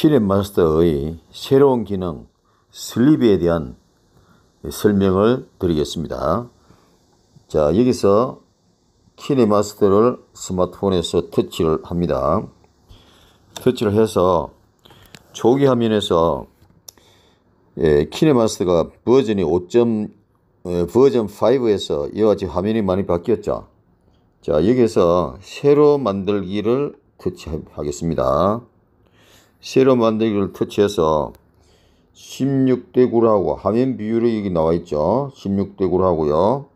키넷마스터의 새로운 기능 슬립에 대한 설명을 드리겠습니다. 자, 여기서 키넷마스터를 스마트폰에서 터치를 합니다. 터치를 해서 초기 화면에서 예, 키네마스터가 버전이 5. 예, 어, 버전 5에서 이와 같이 화면이 많이 바뀌었죠. 자, 여기에서 새로 만들기를 터치하겠습니다. 세로 만들기를 터치해서 16대 9라고 화면 비율이 여기 나와 있죠. 16대 9라고요.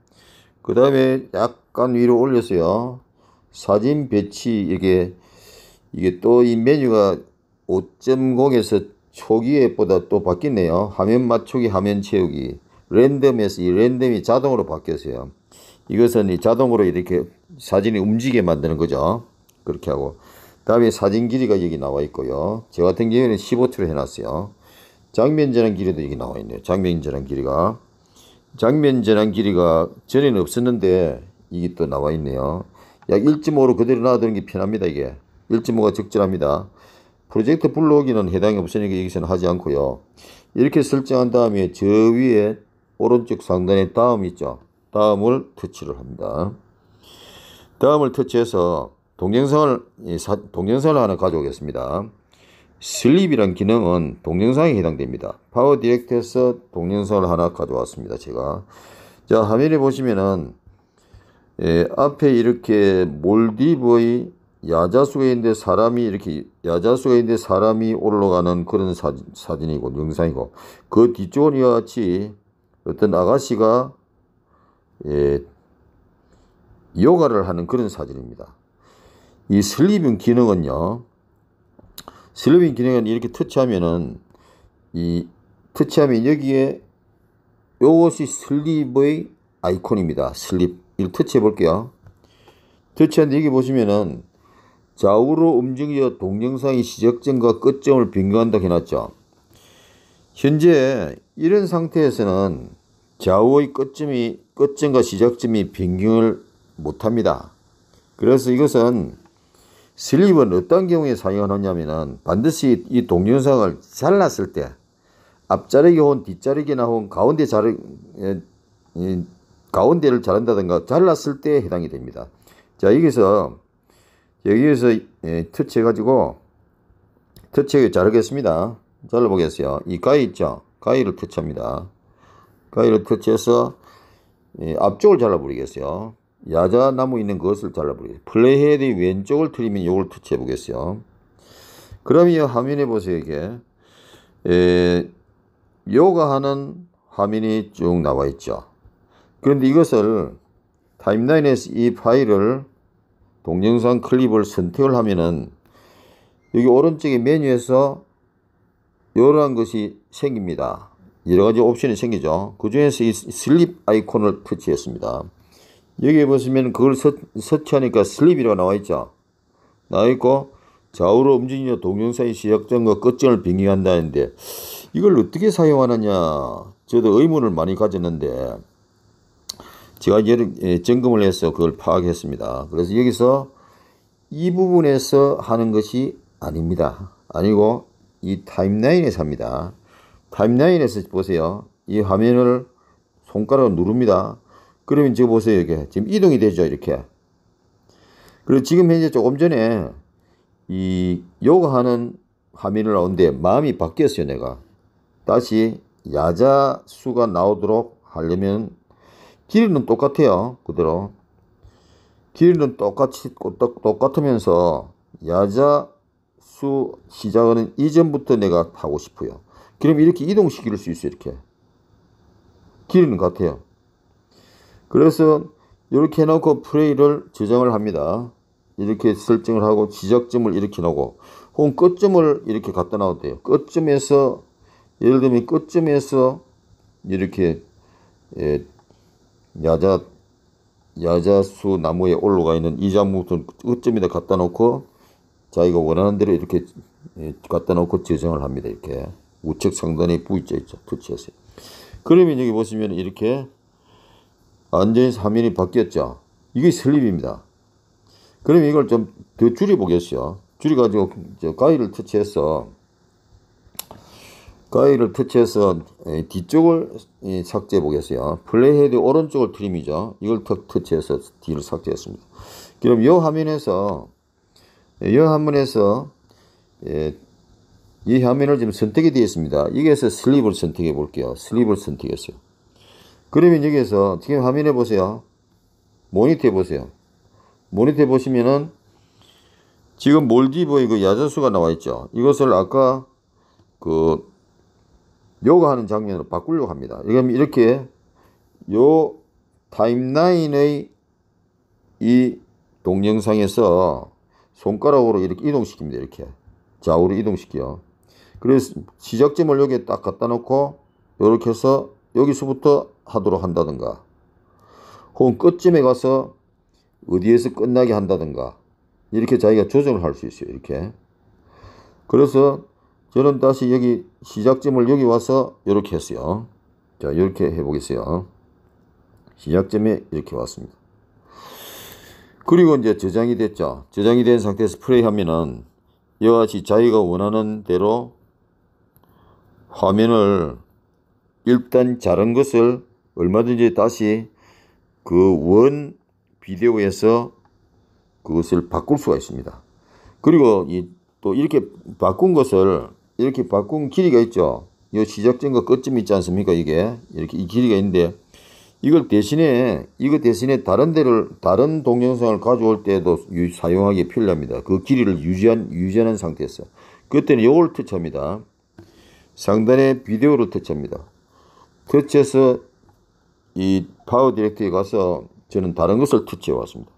그 다음에 약간 위로 올렸어요. 사진 배치 이게 이게 또 이 메뉴가 5.0에서 초기에 보다 또 바뀌네요. 화면 맞추기, 화면 채우기. 랜덤에서 이 랜덤이 자동으로 바뀌었어요. 이것은 이 자동으로 이렇게 사진이 움직이게 만드는 거죠. 그렇게 하고 다음에 사진 길이가 여기 나와 있고요. 저 같은 경우에는 15초로 해놨어요. 장면 전환 길이도 여기 나와 있네요. 장면 전환 길이가. 장면 전환 길이가 전에는 없었는데 이게 또 나와 있네요. 약 1.5로 그대로 놔두는 게 편합니다. 이게 1.5가 적절합니다. 프로젝트 블록이는 해당이 없으니까 여기서는 하지 않고요. 이렇게 설정한 다음에 저 위에 오른쪽 상단에 다음 있죠. 다음을 터치를 합니다. 다음을 터치해서 동영상을 동영상을 하나 가져오겠습니다. 슬립이란 기능은 동영상에 해당됩니다. 파워 디렉트에서 동영상을 하나 가져왔습니다. 제가 자 화면에 보시면은 예, 앞에 이렇게 몰디브의 야자수가 있는데 사람이 이렇게 야자수가 있는데 사람이 올라가는 그런 사진, 사진이고 영상이고 그 뒤쪽은 이와 같이 어떤 아가씨가 예, 요가를 하는 그런 사진입니다. 이 슬리빙 기능은요. 슬리빙 기능은 이렇게 터치하면은 이 터치하면 여기에 요것이 슬립의 아이콘입니다. 슬립. 이 터치해 볼게요. 터치한데 여기 보시면은 좌우로 움직여 동영상의 시작점과 끝점을 변경한다 해놨죠. 현재 이런 상태에서는 좌우의 끝점이, 끝점과 시작점이 변경을 못합니다. 그래서 이것은 슬립은 어떤 경우에 사용하냐면은 반드시 이 동영상을 잘랐을 때 앞자르기 혹은 뒷자르기나 혹은 가운데 자르 가운데를 자른다든가 잘랐을 때 해당이 됩니다. 자 여기서 여기에서 예, 터치해 가지고 터치해 자르겠습니다. 잘라보겠어요. 이 가위 있죠? 가위를 터치합니다. 가위를 터치해서 예, 앞쪽을 잘라버리겠어요. 야자나무 있는 것을 잘라보겠습니 플레이헤드의 왼쪽을 틀리면 이걸 터치해 보겠어요. 그럼 이 화면에 보세요. 이게 에, 요가 하는 화면이 쭉 나와 있죠. 그런데 이것을 타임라인에서 이 파일을 동영상 클립을 선택을 하면은 여기 오른쪽에 메뉴에서 이러한 것이 생깁니다. 여러 가지 옵션이 생기죠. 그 중에서 이 슬립 아이콘을 터치했습니다. 여기에 보시면 그걸 서, 서치하니까 슬립이라고 나와있죠. 나와있고 좌우로 움직이며 동영상의 시작점과 끝점을 빙의한다는데 이걸 어떻게 사용하느냐 저도 의문을 많이 가졌는데 제가 여러, 예, 점검을 해서 그걸 파악했습니다. 그래서 여기서 이 부분에서 하는 것이 아닙니다. 아니고 이 타임라인에서 합니다. 타임라인에서 보세요. 이 화면을 손가락으로 누릅니다. 그러면 지금 보세요. 이게 지금 이동이 되죠. 이렇게. 그리고 지금 현재 조금 전에 이 요가하는 화면을 나온데 마음이 바뀌었어요. 내가. 다시 야자수가 나오도록 하려면 길이는 똑같아요. 그대로. 길이는 똑같이 똑같으면서 야자수 시작하는 이전부터 내가 타고 싶어요. 그럼 이렇게 이동시킬 수 있어요. 이렇게. 길이는 같아요. 그래서 이렇게 해놓고 프레이를 지정을 합니다. 이렇게 설정을 하고 지적점을 이렇게 놓고 혹은 끝점을 이렇게 갖다 놓도 돼요. 끝점에서 예를 들면 끝점에서 이렇게 예, 야자 야자수 나무에 올라가 있는 이자무부터 끝점에다 갖다 놓고 자기가 원하는 대로 이렇게 예, 갖다 놓고 지정을 합니다. 이렇게 우측 상단에 V자 있죠. 터치하세요. 그러면 여기 보시면 이렇게 완전히 사면이 바뀌었죠. 이게 슬립입니다. 그럼 이걸 좀 더 줄여보겠어요. 줄여가지고 가위를 터치해서 가위를 터치해서 예, 뒤쪽을 예, 삭제해 보겠어요. 플레이헤드 오른쪽을 트림이죠. 이걸 턱 터치해서 뒤를 삭제했습니다. 그럼 이 화면에서 이 예, 화면에서 이 화면을 지금 선택이 되어 있습니다. 여기에서 슬립을 선택해 볼게요. 슬립을 선택했어요. 그러면 여기에서 지금 화면에 보세요. 모니터에 보세요. 모니터에 보시면은 지금 몰디브의 그 야자수가 나와 있죠. 이것을 아까 그 요가하는 장면으로 바꾸려고 합니다. 그럼 이렇게 요 타임라인의 이 동영상에서 손가락으로 이렇게 이동시킵니다. 이렇게 좌우로 이동시켜요. 그래서 시작점을 여기에 딱 갖다 놓고 이렇게 해서 여기서부터 하도록 한다든가 혹은 끝쯤에 가서 어디에서 끝나게 한다든가 이렇게 자기가 조정을 할 수 있어요. 이렇게. 그래서 저는 다시 여기 시작점을 여기 와서 이렇게 했어요. 자, 이렇게 해보겠어요. 시작점에 이렇게 왔습니다. 그리고 이제 저장이 됐죠. 저장이 된 상태에서 플레이 하면은 이와 같이 자기가 원하는 대로 화면을 일단 자른 것을 얼마든지 다시 그 원 비디오에서 그것을 바꿀 수가 있습니다. 그리고 이, 또 이렇게 바꾼 것을 이렇게 바꾼 길이가 있죠. 이 시작점과 끝점이 있지 않습니까? 이게 이렇게 이 길이가 있는데 이걸 대신에 이거 대신에 다른 데를 다른 동영상을 가져올 때도 유, 사용하기 필요합니다. 그 길이를 유지한 유지하는 상태에서 그때는 이걸 터치합니다. 상단에 비디오를 터치합니다. 터치해서 이 파워 디렉트에 가서 저는 다른 것을 터치해 왔습니다.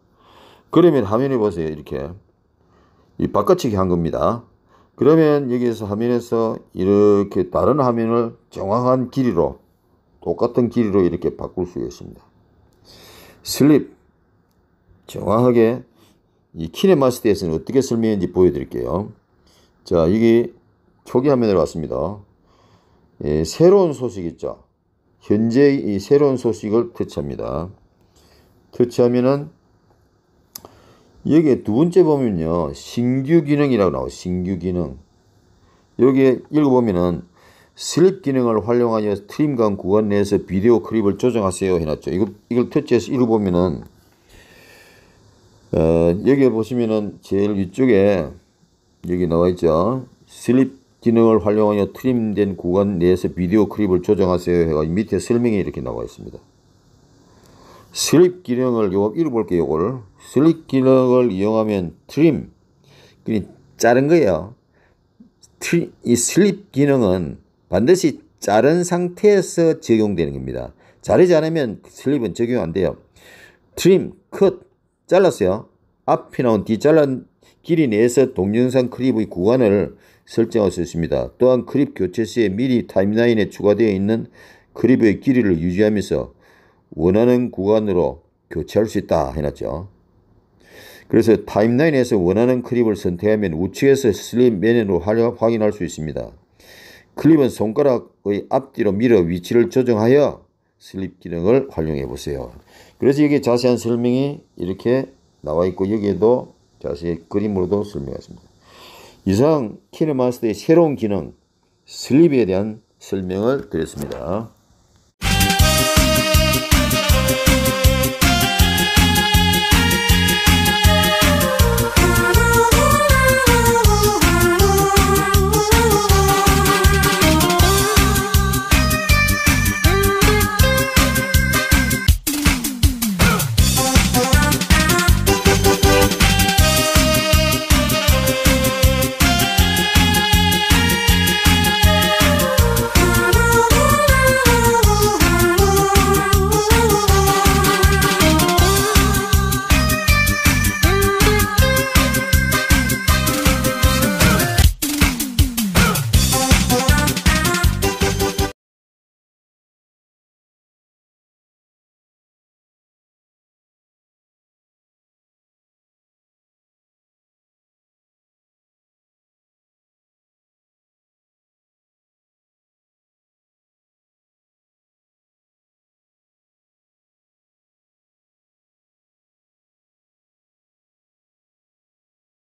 그러면 화면에 보세요. 이렇게. 이바깥치기한 겁니다. 그러면 여기에서 화면에서 이렇게 다른 화면을 정확한 길이로 똑같은 길이로 이렇게 바꿀 수 있습니다. 슬립 정확하게 이 키네마스터에서는 어떻게 설명했는지 보여드릴게요. 자, 여기 초기 화면으로 왔습니다. 예, 새로운 소식 있죠. 현재 이 새로운 소식을 터치합니다. 터치하면은 여기에 두 번째 보면요. 신규 기능이라고 나와요. 신규 기능. 여기에 읽어보면은 슬립 기능을 활용하여 트림간 구간 내에서 비디오 클립을 조정하세요 해놨죠. 이걸, 이걸 터치해서 읽어보면은 어, 여기 보시면은 제일 위쪽에 여기 나와있죠. 슬립 기능을 활용하여 트림된 구간 내에서 비디오 클립을 조정하세요 해가 밑에 설명이 이렇게 나와 있습니다. 슬립 기능을 요거 읽어볼게요. 요거 슬립 기능을 이용하면 트림 그냥 자른 거예요. 트리, 이 슬립 기능은 반드시 자른 상태에서 적용되는 겁니다. 자르지 않으면 슬립은 적용 안 돼요. 트림, 컷, 잘랐어요. 앞이 나온 뒤 잘랐, 길이 내에서 동영상 크립의 구간을 설정할 수 있습니다. 또한 크립 교체 시에 미리 타임라인에 추가되어 있는 크립의 길이를 유지하면서 원하는 구간으로 교체할 수 있다 해놨죠. 그래서 타임라인에서 원하는 크립을 선택하면 우측에서 슬립 메뉴로 확인할 수 있습니다. 클립은 손가락의 앞뒤로 밀어 위치를 조정하여 슬립 기능을 활용해 보세요. 그래서 여기 자세한 설명이 이렇게 나와 있고 여기에도 자세히 그림으로도 설명했습니다. 이상 키네마스터의 새로운 기능, 슬립에 대한 설명을 드렸습니다.